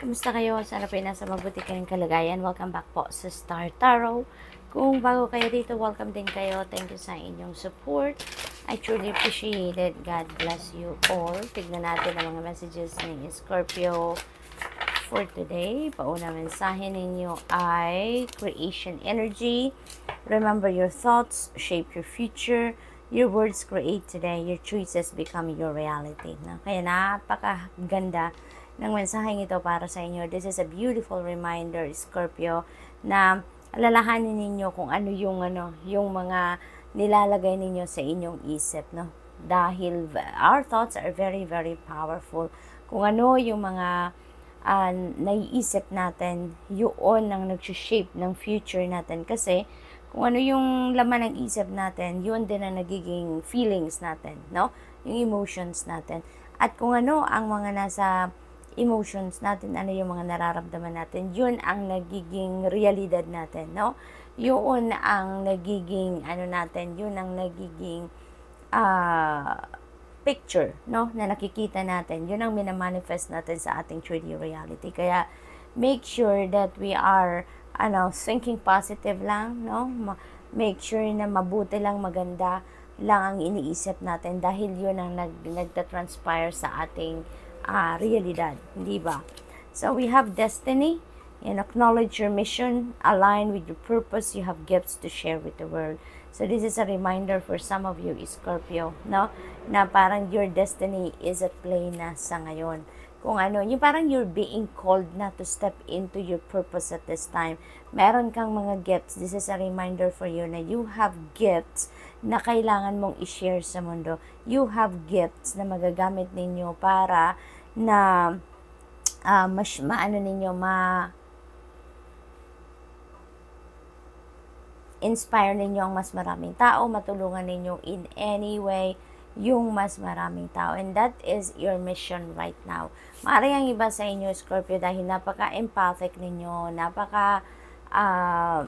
Kumusta kayo? Sana po nasa mabuti kayong kalagayan. Welcome back po sa Star Tarot. Kung bago kayo dito, welcome din kayo. Thank you sa inyong support. I truly appreciate it. God bless you all. Tignan natin ang mga messages ni Scorpio for today. Pauna mensahe ninyo ay creation energy. Remember your thoughts, shape your future. Your words create today. Your choices become your reality. Na? Kaya napakaganda ng mensaheng ito para sa inyo. This is a beautiful reminder, Scorpio, na alalahanin ninyo kung ano yung ano, yung mga nilalagay ninyo sa inyong isip, no? Dahil our thoughts are very very powerful. Kung ano yung mga uh, naiisip natin, yun ang nag-shape ng future natin kasi kung ano yung laman ng isip natin, yun din ang nagiging feelings natin, no? Yung emotions natin. At kung ano ang mga nasa emotions natin, ano yung mga nararamdaman natin, yun ang nagiging realidad natin, no? Yun ang nagiging, ano natin, yun ang nagiging uh, picture, no? Na nakikita natin, yun ang minamanifest natin sa ating 3D reality. Kaya, make sure that we are, ano, thinking positive lang, no? Make sure na mabuti lang, maganda lang ang iniisip natin dahil yun ang nag, nagta-transpire sa ating uh, realidad, Di ba? So we have destiny and acknowledge your mission, align with your purpose, you have gifts to share with the world. So this is a reminder for some of you Scorpio, no? Na parang your destiny is at play na sa ngayon kung ano, yung parang you're being called na to step into your purpose at this time. Meron kang mga gifts. This is a reminder for you na you have gifts na kailangan mong i-share sa mundo. You have gifts na magagamit ninyo para na uh, mas maano ninyo ma inspire ninyo ang mas maraming tao, matulungan ninyo in any way yung mas maraming tao. And that is your mission right now. Maari ang iba sa inyo, Scorpio, dahil napaka-empathic ninyo, napaka- uh,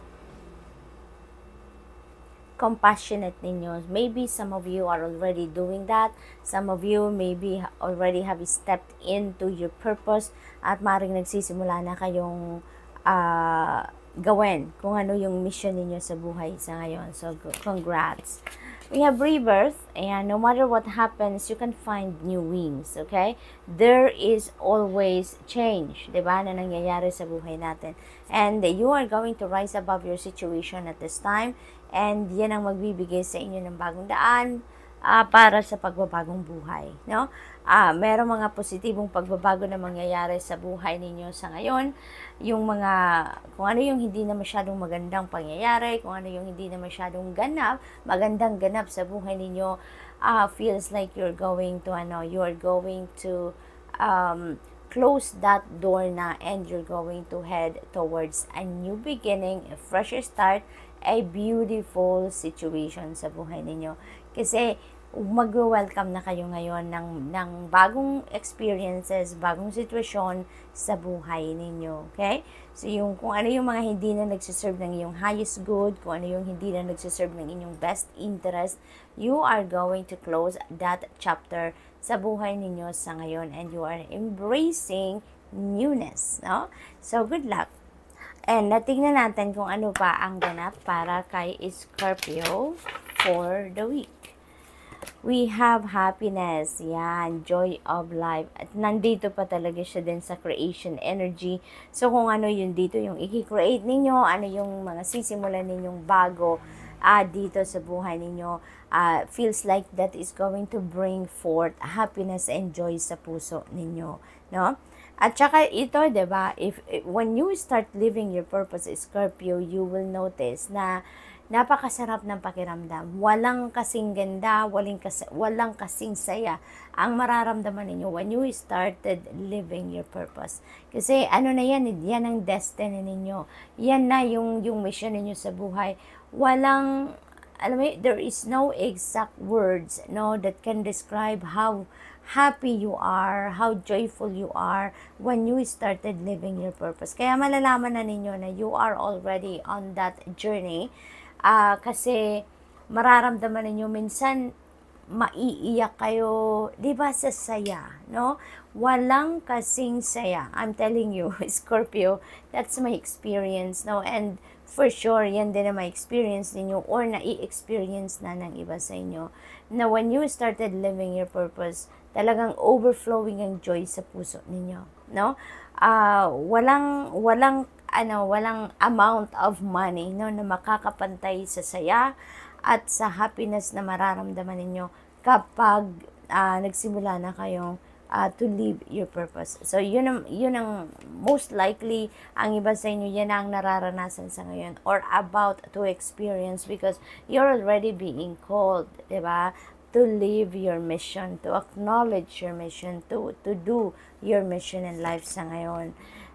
compassionate ninyo. Maybe some of you are already doing that. Some of you maybe already have stepped into your purpose at maring nagsisimula na kayong uh, gawin kung ano yung mission ninyo sa buhay sa ngayon. So, congrats! We have rebirth, and no matter what happens, you can find new wings, okay? There is always change, di na nangyayari sa buhay natin. And you are going to rise above your situation at this time, and yan ang magbibigay sa inyo ng bagong daan, uh, para sa pagbabagong buhay. No? Uh, merong mga positibong pagbabago na mangyayari sa buhay ninyo sa ngayon. Yung mga, kung ano yung hindi na masyadong magandang pangyayari, kung ano yung hindi na masyadong ganap, magandang ganap sa buhay ninyo, uh, feels like you're going to, ano, you're going to, um, close that door na and you're going to head towards a new beginning, a fresh start, a beautiful situation sa buhay ninyo. Kasi mag-welcome na kayo ngayon ng, ng bagong experiences, bagong sitwasyon sa buhay ninyo. Okay? So, yung, kung ano yung mga hindi na nagsiserve ng iyong highest good, kung ano yung hindi na nagsiserve ng inyong best interest, you are going to close that chapter sa buhay ninyo sa ngayon and you are embracing newness. No? So, good luck. And natingnan natin kung ano pa ang ganap para kay Scorpio for the week we have happiness, yan, joy of life. At nandito pa talaga siya din sa creation energy. So, kung ano yun dito, yung i-create ninyo, ano yung mga sisimulan ninyong bago uh, dito sa buhay ninyo, uh, feels like that is going to bring forth happiness and joy sa puso ninyo, no? At saka ito, 'di ba? If, if when you start living your purpose, Scorpio, you will notice na Napakasarap ng pakiramdam. Walang kasing ganda, walang, kas- walang kasing saya ang mararamdaman ninyo when you started living your purpose. Kasi ano na yan, yan ang destiny ninyo. Yan na yung, yung mission ninyo sa buhay. Walang, alam mo, there is no exact words no that can describe how happy you are, how joyful you are when you started living your purpose. Kaya malalaman na ninyo na you are already on that journey Uh, kasi mararamdaman ninyo minsan maiiyak kayo, 'di ba sa saya, no? Walang kasing saya. I'm telling you, Scorpio, that's my experience, no? And for sure, yan din na my experience ninyo or na experience na ng iba sa inyo na when you started living your purpose, talagang overflowing ang joy sa puso ninyo, no? Uh, walang walang ano, walang amount of money no, na makakapantay sa saya at sa happiness na mararamdaman ninyo kapag uh, nagsimula na kayong uh, to live your purpose. So, yun ang, yun ang most likely, ang iba sa inyo, yan ang nararanasan sa ngayon or about to experience because you're already being called, di ba? To live your mission, to acknowledge your mission, to, to do your mission in life sa ngayon.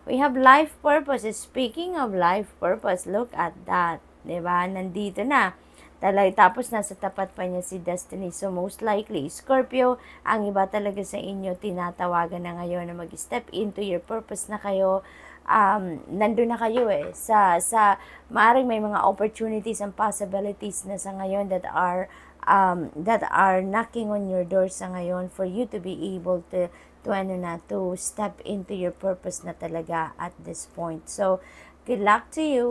We have life purpose. Speaking of life purpose, look at that. ba diba? Nandito na. Talag, tapos nasa tapat pa niya si Destiny. So most likely, Scorpio, ang iba talaga sa inyo, tinatawagan na ngayon na mag-step into your purpose na kayo. Um, nandun na kayo eh. Sa, sa, maaaring may mga opportunities and possibilities na sa ngayon that are um, that are knocking on your door sa ngayon for you to be able to to ano na, to step into your purpose na talaga at this point. So, good luck to you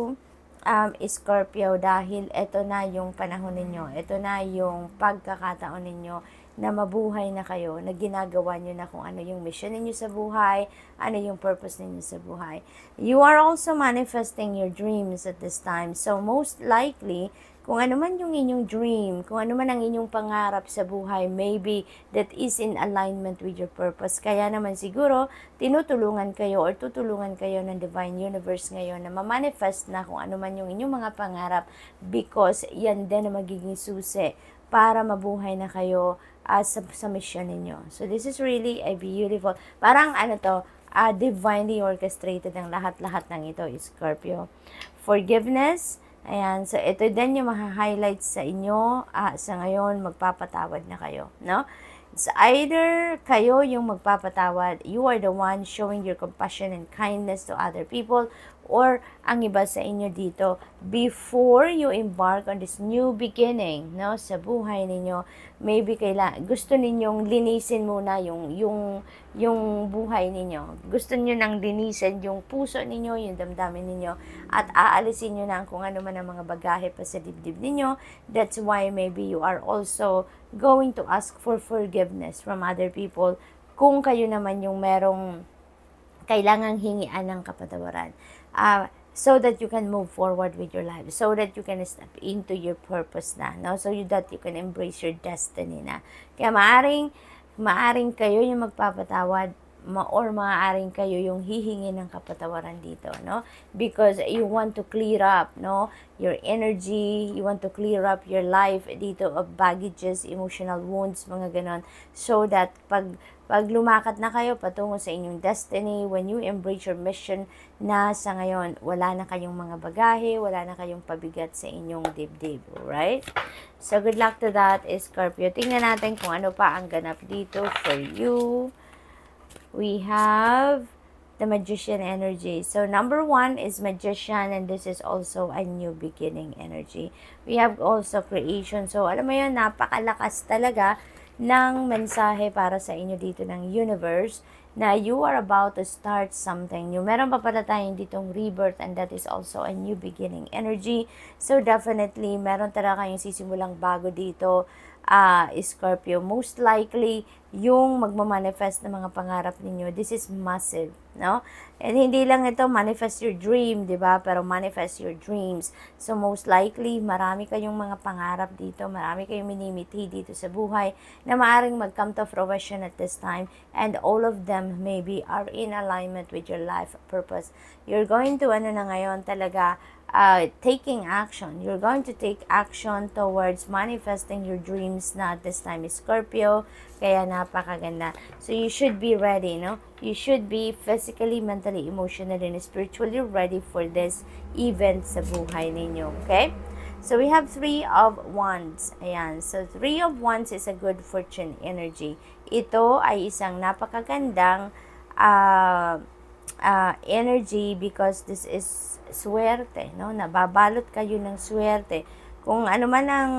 um, Scorpio dahil ito na yung panahon ninyo, ito na yung pagkakataon ninyo na mabuhay na kayo, na ginagawa nyo na kung ano yung mission ninyo sa buhay, ano yung purpose ninyo sa buhay. You are also manifesting your dreams at this time. So most likely, kung ano man yung inyong dream, kung ano man ang inyong pangarap sa buhay, maybe that is in alignment with your purpose. Kaya naman siguro, tinutulungan kayo or tutulungan kayo ng Divine Universe ngayon na mamanifest na kung ano man yung inyong mga pangarap because yan din na magiging susi para mabuhay na kayo as ah, sa, sa mission ninyo. So this is really a beautiful, parang ano to, uh, divinely orchestrated ang lahat-lahat ng ito, Scorpio. Forgiveness, Ayan, so ito din yung maka-highlight sa inyo. Ah, sa ngayon, magpapatawad na kayo, no? It's either kayo yung magpapatawad, you are the one showing your compassion and kindness to other people, or ang iba sa inyo dito before you embark on this new beginning no sa buhay ninyo maybe kaila gusto ninyong linisin muna yung yung yung buhay ninyo gusto niyo nang linisin yung puso ninyo yung damdamin ninyo at aalisin niyo na kung ano man ang mga bagahe pa sa dibdib ninyo that's why maybe you are also going to ask for forgiveness from other people kung kayo naman yung merong kailangang hingian ng kapatawaran uh, so that you can move forward with your life, so that you can step into your purpose na, no? So you, that you can embrace your destiny na. Kaya maaring, maaring kayo yung magpapatawad ma or maaring kayo yung hihingi ng kapatawaran dito, no? Because you want to clear up, no? Your energy, you want to clear up your life dito of baggages, emotional wounds, mga ganon. So that pag pag lumakad na kayo patungo sa inyong destiny, when you embrace your mission na sa ngayon, wala na kayong mga bagahe, wala na kayong pabigat sa inyong dibdib, right? So, good luck to that, Scorpio. Tingnan natin kung ano pa ang ganap dito for you. We have the magician energy. So number one is magician and this is also a new beginning energy. We have also creation. So alam mo yun, napakalakas talaga ng mensahe para sa inyo dito ng universe na you are about to start something new. Meron pa pala tayong ditong rebirth and that is also a new beginning energy. So definitely, meron talaga kayong sisimulang bago dito uh, Scorpio. Most likely, yung magmamanifest ng mga pangarap ninyo, this is massive, no? And hindi lang ito, manifest your dream, di ba? Pero manifest your dreams. So, most likely, marami kayong mga pangarap dito, marami kayong minimiti dito sa buhay na maaaring mag-come to fruition at this time. And all of them, maybe, are in alignment with your life purpose. You're going to, ano na ngayon, talaga, uh, taking action. You're going to take action towards manifesting your dreams na this time is Scorpio. Kaya napakaganda. So you should be ready, no? You should be physically, mentally, emotionally, and spiritually ready for this event sa buhay ninyo. Okay? So we have three of wands. Ayan. So three of wands is a good fortune energy. Ito ay isang napakagandang uh, uh, energy because this is swerte, no? Nababalot kayo ng swerte. Kung ano man ang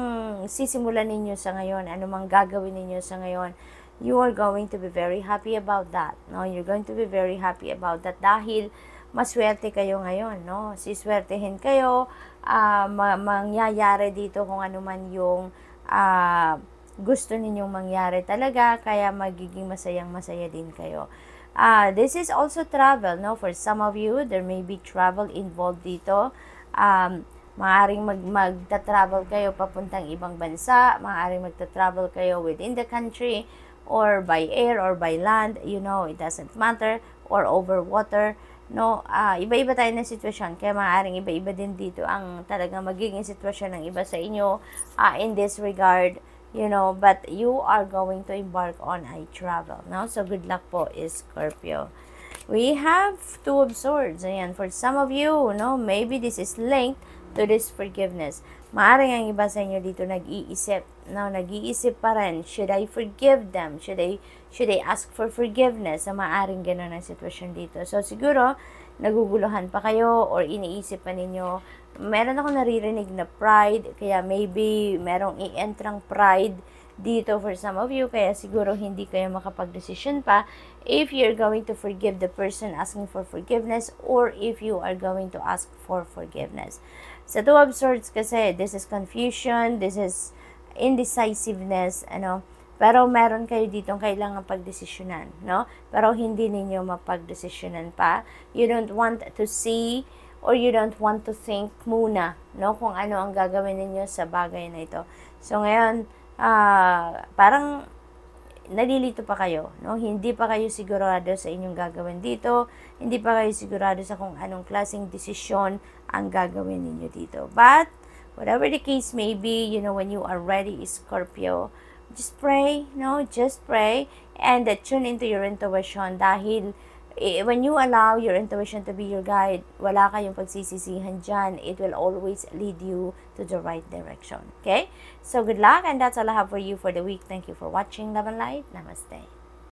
sisimulan ninyo sa ngayon, ano mang gagawin ninyo sa ngayon, you are going to be very happy about that, no? You're going to be very happy about that dahil maswerte kayo ngayon, no? Siswertehin kayo, uh, ma- mangyayari dito kung ano man yung uh, gusto ninyong mangyari talaga, kaya magiging masayang masaya din kayo. Uh, this is also travel, no? For some of you, there may be travel involved dito. Um, maaaring mag magta-travel kayo papuntang ibang bansa, maaaring magta-travel kayo within the country or by air or by land, you know, it doesn't matter or over water. No, uh, iba-iba tayo ng sitwasyon. Kaya maaaring iba-iba din dito ang talagang magiging sitwasyon ng iba sa inyo uh, in this regard you know, but you are going to embark on a travel, no? So, good luck po is Scorpio. We have two of swords. Ayan, for some of you, no, maybe this is linked to this forgiveness. Maaring ang iba sa inyo dito nag-iisip, no, nag-iisip pa rin, should I forgive them? Should I, should I ask for forgiveness? so, maaring ganun ang sitwasyon dito. So, siguro, naguguluhan pa kayo or iniisip pa ninyo meron ako naririnig na pride, kaya maybe merong i-entrang pride dito for some of you, kaya siguro hindi kayo makapag pa if you're going to forgive the person asking for forgiveness or if you are going to ask for forgiveness. Sa Two of Swords kasi, this is confusion, this is indecisiveness, ano, pero meron kayo dito kailangan pagdesisyonan, no? Pero hindi ninyo mapagdesisyonan pa. You don't want to see or you don't want to think muna, no? Kung ano ang gagawin ninyo sa bagay na ito. So, ngayon, uh, parang nalilito pa kayo, no? Hindi pa kayo sigurado sa inyong gagawin dito, hindi pa kayo sigurado sa kung anong klaseng desisyon ang gagawin ninyo dito. But, whatever the case may be, you know, when you are ready, Scorpio, just pray, no? Just pray and uh, tune into your intuition dahil eh, when you allow your intuition to be your guide, wala kayong pagsisisihan dyan. It will always lead you to the right direction. Okay? So, good luck and that's all I have for you for the week. Thank you for watching. Love and light. Namaste.